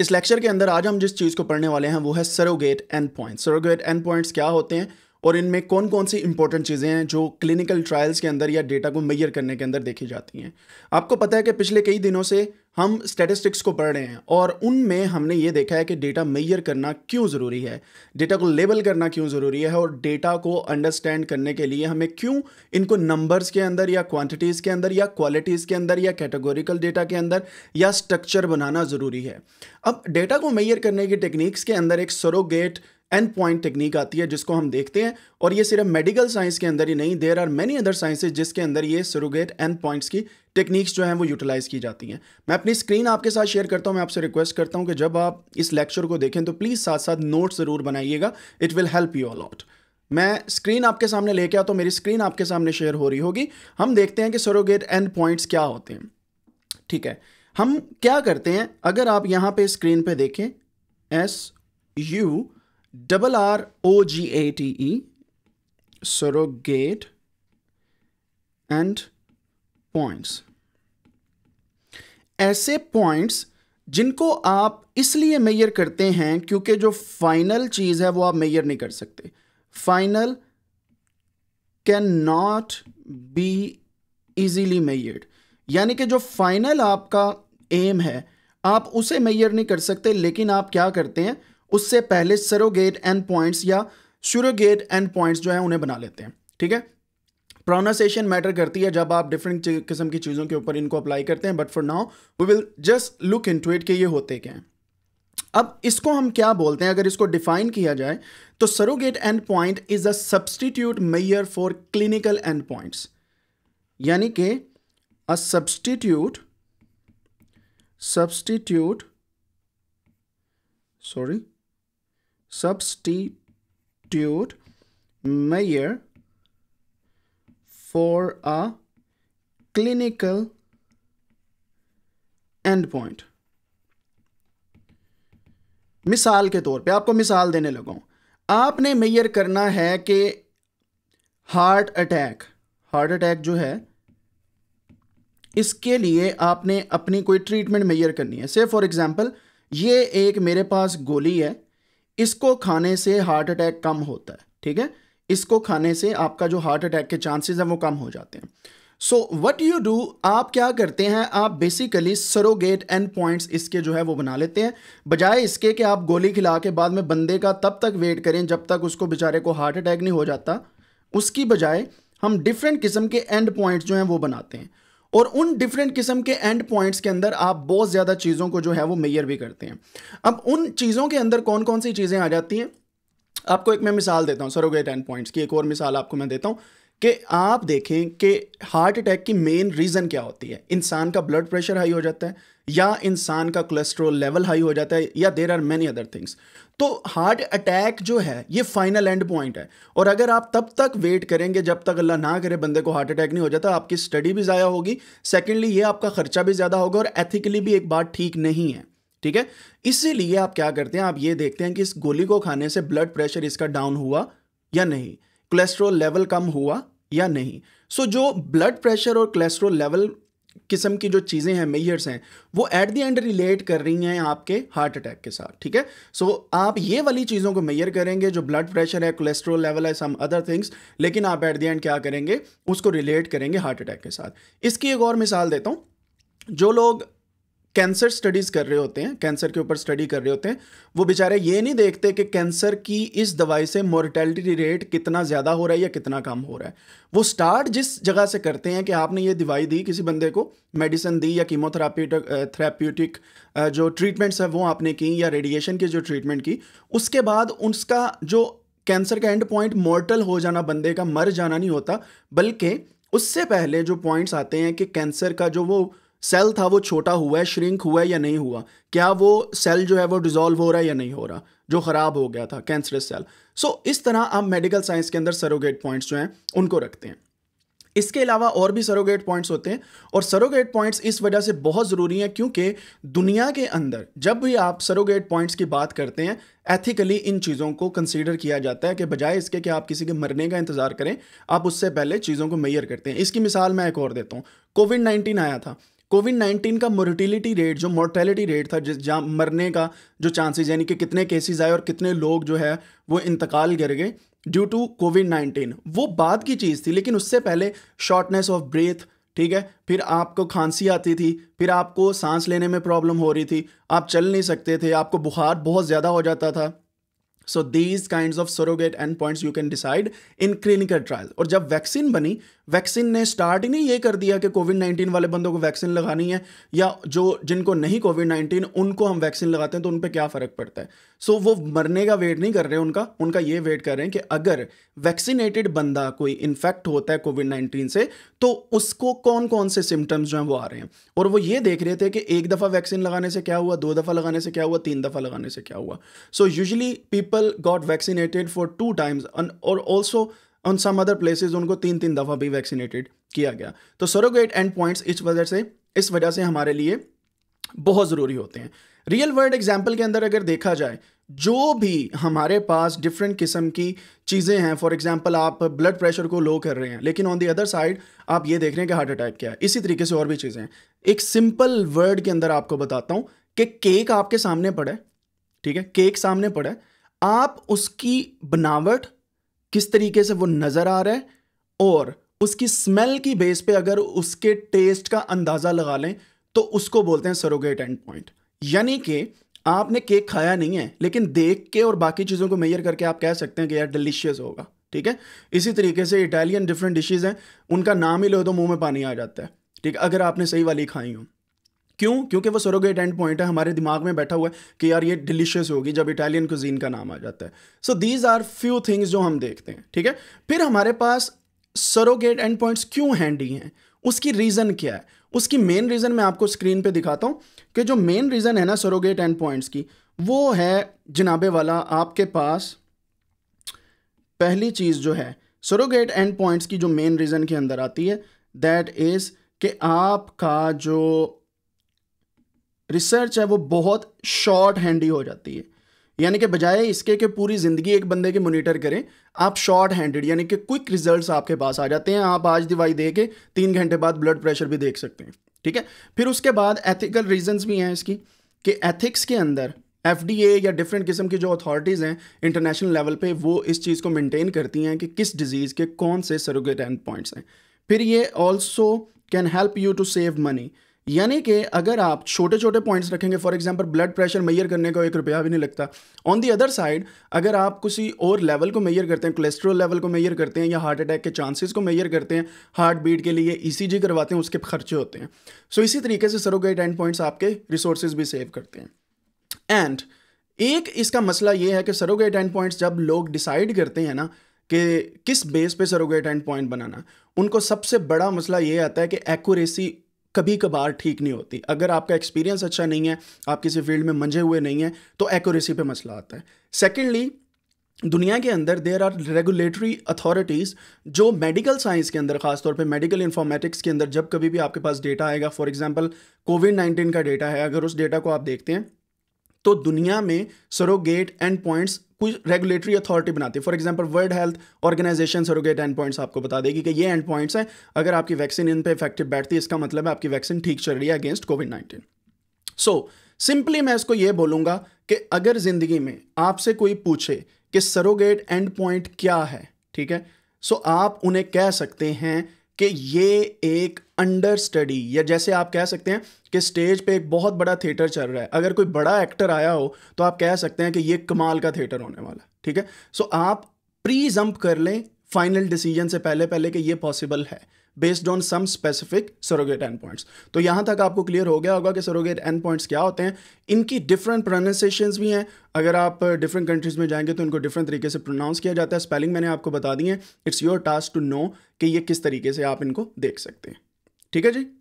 इस लेक्चर के अंदर आज हम जिस चीज़ को पढ़ने वाले हैं वो है surrogate end points surrogate end points क्या होते हैं और इनमें कौन कौन सी इंपॉर्टेंट चीज़ें हैं जो क्लिनिकल ट्रायल्स के अंदर या डेटा को मैयर करने के अंदर देखी जाती हैं आपको पता है कि पिछले कई दिनों से हम स्टेटिस्टिक्स को पढ़ रहे हैं और उनमें हमने ये देखा है कि डेटा मैयर करना क्यों ज़रूरी है डेटा को लेबल करना क्यों ज़रूरी है और डेटा को अंडरस्टैंड करने के लिए हमें क्यों इनको नंबर्स के अंदर या क्वान्टिटीज़ के अंदर या क्वालिटीज़ के अंदर या कैटेगोरिकल डेटा के अंदर या स्ट्रक्चर बनाना ज़रूरी है अब डेटा को मैयर करने की टेक्निक्स के अंदर एक सरोगेट एंड पॉइंट टेक्निक आती है जिसको हम देखते हैं और ये सिर्फ मेडिकल साइंस के अंदर ही नहीं there are many other sciences जिसके अंदर ये सरोगेट एंड पॉइंट्स की टेक्निक्स जो हैं वो यूटिलाइज़ की जाती हैं मैं अपनी स्क्रीन आपके साथ शेयर करता हूँ मैं आपसे रिक्वेस्ट करता हूँ कि जब आप इस लेक्चर को देखें तो प्लीज़ साथ साथ नोट ज़रूर बनाइएगा it will help you a lot मैं स्क्रीन आपके सामने लेके आता तो मेरी स्क्रीन आपके सामने शेयर हो रही होगी हम देखते हैं कि सरोगेट एंड पॉइंट्स क्या होते हैं ठीक है हम क्या करते हैं अगर आप यहाँ पे स्क्रीन पे देखें S U double R O G A T E surrogate end points ऐसे पॉइंट्स जिनको आप इसलिए मेयर करते हैं क्योंकि जो फाइनल चीज़ है वो आप मेयर नहीं कर सकते final can not be easily measured यानी कि जो फाइनल आपका एम है आप उसे मेयर नहीं कर सकते लेकिन आप क्या करते हैं उससे पहले सरोगेट एंड पॉइंट्स या शुरोगेट एंड पॉइंट्स जो है उन्हें बना लेते हैं ठीक है प्रोनाउंसिएशन मैटर करती है जब आप डिफरेंट किस्म की चीज़ों के ऊपर इनको अप्लाई करते हैं but for now we will just look into it कि ये होते क्या हैं अब इसको हम क्या बोलते हैं अगर इसको डिफाइन किया जाए तो surrogate end point is a substitute measure for clinical end points यानी कि a substitute substitute sorry substitute mayor for a clinical endpoint. मिसाल के तौर पे आपको मिसाल देने लगा आपने मेयर करना है कि हार्ट अटैक हार्ट अटैक जो है इसके लिए आपने अपनी कोई ट्रीटमेंट मेयर करनी है से फॉर एग्जांपल ये एक मेरे पास गोली है इसको खाने से हार्ट अटैक कम होता है ठीक है इसको खाने से आपका जो हार्ट अटैक के चांसेस हैं वो कम हो जाते हैं सो वट यू डू आप क्या करते हैं आप बेसिकली सरोगेट एंड पॉइंट्स इसके जो है वो बना लेते हैं बजाय इसके कि आप गोली खिला के बाद में बंदे का तब तक वेट करें जब तक उसको बेचारे को हार्ट अटैक नहीं हो जाता उसकी बजाय हम डिफरेंट किस्म के एंड पॉइंट्स जो हैं वो बनाते हैं और उन डिफरेंट किस्म के एंड पॉइंट्स के अंदर आप बहुत ज़्यादा चीज़ों को जो है वो मेयर भी करते हैं अब उन चीज़ों के अंदर कौन कौन सी चीज़ें आ जाती हैं आपको एक मैं मिसाल देता हूँ सरोगेट एंड पॉइंट्स की एक और मिसाल आपको मैं देता हूँ कि आप देखें कि हार्ट अटैक की मेन रीज़न क्या होती है इंसान का ब्लड प्रेशर हाई हो जाता है या इंसान का कोलेस्ट्रोल लेवल हाई हो जाता है या there are many other things तो हार्ट अटैक जो है ये फाइनल एंड पॉइंट है और अगर आप तब तक वेट करेंगे जब तक अल्लाह ना करे बंदे को हार्ट अटैक नहीं हो जाता आपकी स्टडी भी ज़ाया होगी सेकेंडली ये आपका खर्चा भी ज़्यादा होगा और एथिकली भी एक बात ठीक नहीं है ठीक है इसीलिए आप क्या करते हैं आप ये देखते हैं कि इस गोली को खाने से ब्लड प्रेशर इसका डाउन हुआ या नहीं कोलेस्ट्रोल लेवल कम हुआ या नहीं सो so, जो ब्लड प्रेशर और कोलेस्ट्रोल लेवल किस्म की जो चीज़ें हैं मेयर्स हैं वो एट दी एंड रिलेट कर रही हैं आपके हार्ट अटैक के साथ ठीक है सो so, आप ये वाली चीज़ों को मेयर करेंगे जो ब्लड प्रेशर है कोलेस्ट्रोल लेवल है सम अदर थिंग्स लेकिन आप एट दी एंड क्या करेंगे उसको रिलेट करेंगे हार्ट अटैक के साथ इसकी एक और मिसाल देता हूँ जो लोग कैंसर स्टडीज़ कर रहे होते हैं कैंसर के ऊपर स्टडी कर रहे होते हैं वो बेचारे ये नहीं देखते कि कैंसर की इस दवाई से मोर्टेलिटी रेट कितना ज़्यादा हो रहा है या कितना कम हो रहा है वो स्टार्ट जिस जगह से करते हैं कि आपने ये दवाई दी किसी बंदे को मेडिसिन दी या कीमोथेरापी थेराप्यूटिक uh, uh, जो ट्रीटमेंट्स हैं वो आपने की या रेडिएशन की जो ट्रीटमेंट की उसके बाद उसका जो कैंसर का एंड पॉइंट मोर्टल हो जाना बंदे का मर जाना नहीं होता बल्कि उससे पहले जो पॉइंट्स आते हैं कि कैंसर का जो वो सेल था वो छोटा हुआ है श्रिंक हुआ है या नहीं हुआ क्या वो सेल जो है वो डिजोल्व हो रहा है या नहीं हो रहा जो ख़राब हो गया था कैंसरस सेल सो इस तरह आप मेडिकल साइंस के अंदर सरोगेट पॉइंट्स जो हैं उनको रखते हैं इसके अलावा और भी सरोगेट पॉइंट्स होते हैं और सरोगेट पॉइंट्स इस वजह से बहुत ज़रूरी हैं क्योंकि दुनिया के अंदर जब भी आप सरोगेट पॉइंट्स की बात करते हैं एथिकली इन चीज़ों को कंसीडर किया जाता है कि बजाय इसके कि आप किसी के मरने का इंतज़ार करें आप उससे पहले चीज़ों को मैयर करते हैं इसकी मिसाल मैं एक और देता हूँ कोविड नाइन्टीन आया था कोविड नाइन्टीन का मोर्टिलिटी रेट जो मोर्टेलिटी रेट था जिस जहाँ मरने का जो चांसेस यानी कि कितने केसेस आए और कितने लोग जो है वो इंतकाल कर गए ड्यू टू कोविड नाइन्टीन वो बाद की चीज़ थी लेकिन उससे पहले शॉर्टनेस ऑफ ब्रेथ ठीक है फिर आपको खांसी आती थी फिर आपको सांस लेने में प्रॉब्लम हो रही थी आप चल नहीं सकते थे आपको बुखार बहुत ज़्यादा हो जाता था so these kind of surrogate end point you can decide in clinical trial और जब वैक्सीन बनी वैक्सीन ने स्टार्ट ही नहीं ये कर दिया कि कोविड नाइन्टीन वाले बंदों को वैक्सीन लगानी है या जो जिनको नहीं कोविड नाइन्टीन उनको हम वैक्सीन लगाते हैं तो उन पर क्या फ़र्क पड़ता है सो so, वो मरने का वेट नहीं कर रहे उनका उनका ये वेट कर रहे हैं कि अगर वैक्सीनेटेड बंदा कोई इन्फेक्ट होता है कोविड नाइन्टीन से तो उसको कौन कौन से सिम्टम्स जो हैं वो आ रहे हैं और वो ये देख रहे थे कि एक दफ़ा वैक्सीन लगाने से क्या हुआ दो दफ़ा लगाने से क्या हुआ तीन दफ़ा लगाने से क्या हुआ so usually people people got vaccinated for two times on, or also on some other places उनको तीन तीन दफ़ा भी वैक्सीनेटेड किया गया तो सरोगेट एंड पॉइंट्स इस वजह से इस वजह से हमारे लिए बहुत ज़रूरी होते हैं रियल वर्ल्ड एग्जाम्पल के अंदर अगर देखा जाए जो भी हमारे पास डिफरेंट किस्म की चीज़ें हैं फॉर एग्जाम्पल आप ब्लड प्रेशर को लो कर रहे हैं लेकिन ऑन दी अदर साइड आप ये देख रहे हैं कि हार्ट अटैक क्या है इसी तरीके से और भी चीज़ें हैं एक सिंपल वर्ड के अंदर आपको बताता हूँ कि केक आपके सामने पड़ा है ठीक है केक सामने पड़ा है आप उसकी बनावट किस तरीके से वो नज़र आ रहा है और उसकी स्मेल की बेस पे अगर उसके टेस्ट का अंदाज़ा लगा लें तो उसको बोलते हैं सरोगेट एंड पॉइंट यानी कि आपने केक खाया नहीं है लेकिन देख के और बाकी चीज़ों को मेयर करके आप कह सकते हैं कि यार डिलीशियस होगा ठीक है इसी तरीके से इटालियन डिफरेंट डिशेज़ हैं उनका नाम ही लो तो मुंह में पानी आ जाता है ठीक है अगर आपने सही वाली खाई हो क्यों क्योंकि वो सरोगेट एंड पॉइंट है हमारे दिमाग में बैठा हुआ है कि यार ये डिलीशियस होगी जब इटालियन कुजीन का नाम आ जाता है so these are few things जो हम देखते हैं ठीक है फिर हमारे पास सरोगेट एंड पॉइंट्स क्यों हैंडी हैं उसकी रीज़न क्या है उसकी मेन रीज़न मैं आपको स्क्रीन पे दिखाता हूँ कि जो मेन रीज़न है ना सरोगेट एंड पॉइंट्स की वो है जनाबे वाला आपके पास पहली चीज़ जो है सरोगेट एंड पॉइंट्स की जो मेन रीज़न के अंदर आती है दैट इज़ कि आपका जो रिसर्च है वो बहुत शॉर्ट हैंडी हो जाती है यानी कि बजाय इसके कि पूरी ज़िंदगी एक बंदे के मोनिटर करें आप शॉर्ट हैंडेड यानी कि क्विक रिजल्ट्स आपके पास आ जाते हैं आप आज दवाई दे के तीन घंटे बाद ब्लड प्रेशर भी देख सकते हैं ठीक है फिर उसके बाद एथिकल रीजंस भी हैं इसकी कि एथिक्स के अंदर एफ या डिफरेंट किस्म की जो अथॉरिटीज़ हैं इंटरनेशनल लेवल पर वो इस चीज़ को मेनटेन करती हैं कि किस डिजीज़ के कौन से सरोगेट एंड पॉइंट्स हैं फिर ये also can help you to save money यानी कि अगर आप छोटे छोटे पॉइंट्स रखेंगे for example blood pressure measure करने का एक रुपया भी नहीं लगता ऑन दी अदर साइड अगर आप किसी और लेवल को मैयर करते हैं कोलेस्ट्रोल लेवल को मैयर करते हैं या हार्ट अटैक के चांसेस को मैयर करते हैं हार्ट बीट के लिए ई e करवाते हैं उसके खर्चे होते हैं सो so, इसी तरीके से सरोगेट एंड पॉइंट्स आपके रिसोर्सेज भी सेव करते हैं एंड एक इसका मसला ये है कि सरोगेट एंड पॉइंट्स जब लोग डिसाइड करते हैं ना कि किस बेस पे सरोगेट एंड पॉइंट बनाना उनको सबसे बड़ा मसला ये आता है कि एक्यूरेसी कभी कभार ठीक नहीं होती अगर आपका एक्सपीरियंस अच्छा नहीं है आप किसी फील्ड में मंझे हुए नहीं हैं तो एक्यूरेसी पे मसला आता है सेकेंडली दुनिया के अंदर देर आर रेगुलेटरी अथॉरिटीज़ जो मेडिकल साइंस के अंदर खासतौर पे मेडिकल इन्फॉर्मेटिक्स के अंदर जब कभी भी आपके पास डेटा आएगा फॉर एग्जांपल कोविड नाइन्टीन का डेटा है अगर उस डेटा को आप देखते हैं तो दुनिया में सरोगेट एंड पॉइंट्स कुछ रेगुलेटरी अथॉरिटी बनाती है for example World Health Organization surrogate end points आपको बता देगी कि ये एंड पॉइंट्स हैं अगर आपकी वैक्सीन इन पर इफेक्टिव बैठती है इसका मतलब है आपकी वैक्सीन ठीक चल रही है against covid nineteen so simply मैं इसको ये बोलूंगा कि अगर ज़िंदगी में आपसे कोई पूछे कि सरोगेट एंड पॉइंट क्या है ठीक है सो so, आप उन्हें कह सकते हैं कि ये एक अंडर स्टडी या जैसे आप कह सकते हैं कि स्टेज पे एक बहुत बड़ा थिएटर चल रहा है अगर कोई बड़ा एक्टर आया हो तो आप कह सकते हैं कि ये कमाल का थिएटर होने वाला है ठीक है सो आप प्री जंप कर लें फाइनल डिसीजन से पहले पहले कि ये पॉसिबल है based on some specific surrogate end points तो यहाँ तक आपको क्लियर हो गया होगा कि सरोगेट एंड पॉइंट्स क्या होते हैं इनकी डिफरेंट प्रोनाउंसिएशन भी हैं अगर आप डिफरेंट कंट्रीज़ में जाएंगे तो इनको डिफरेंट तरीके से प्रोनाउंस किया जाता है स्पेलिंग मैंने आपको बता दी है it's your task to know कि ये किस तरीके से आप इनको देख सकते हैं ठीक है जी